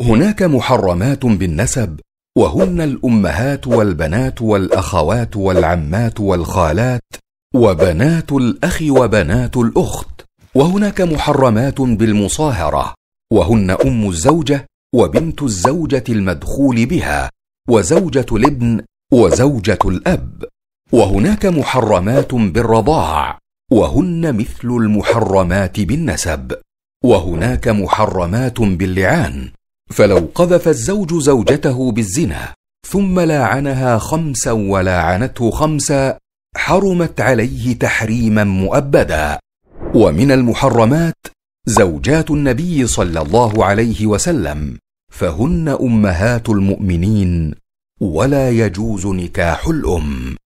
هناك محرمات بالنسب وهن الامهات والبنات والاخوات والعمات والخالات وبنات الاخ وبنات الاخت وهناك محرمات بالمصاهره وهن ام الزوجه وبنت الزوجه المدخول بها وزوجه الابن وزوجه الاب وهناك محرمات بالرضاع وهن مثل المحرمات بالنسب وهناك محرمات باللعان فلو قذف الزوج زوجته بالزنا ثم لاعنها خمسا ولاعنته خمسا حرمت عليه تحريما مؤبدا ومن المحرمات زوجات النبي صلى الله عليه وسلم فهن امهات المؤمنين ولا يجوز نكاح الام